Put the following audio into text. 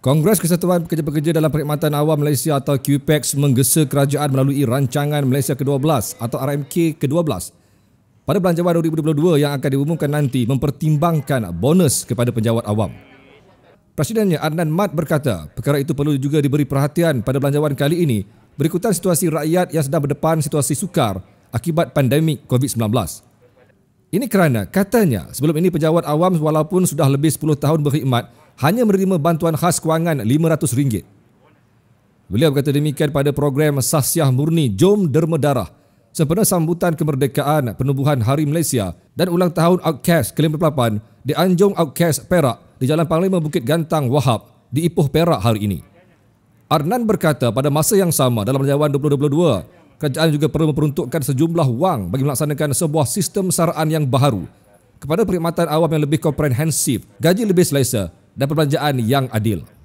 Kongres Kesatuan Pekerja-Pekerja dalam Perkhidmatan Awam Malaysia atau QPEX menggesa kerajaan melalui Rancangan Malaysia ke-12 atau RMK ke-12 pada Belanjawan 2022 yang akan diumumkan nanti mempertimbangkan bonus kepada penjawat awam. Presidennya Adnan Mat berkata, perkara itu perlu juga diberi perhatian pada Belanjawan kali ini berikutan situasi rakyat yang sedang berdepan situasi sukar akibat pandemik COVID-19. Ini kerana katanya sebelum ini penjawat awam walaupun sudah lebih 10 tahun berkhidmat hanya menerima bantuan khas kewangan RM500. Beliau berkata demikian pada program Sasyah Murni Jom Derma Darah sempena sambutan kemerdekaan penubuhan Hari Malaysia dan ulang tahun Outcast ke-58 di Anjung Outcast Perak di Jalan Panglima Bukit Gantang Wahab di Ipoh Perak hari ini. Arnan berkata pada masa yang sama dalam perjalanan 2022, kerajaan juga perlu memperuntukkan sejumlah wang bagi melaksanakan sebuah sistem saraan yang baru kepada perkhidmatan awam yang lebih komprehensif, gaji lebih selesa dan perbelanjaan yang adil.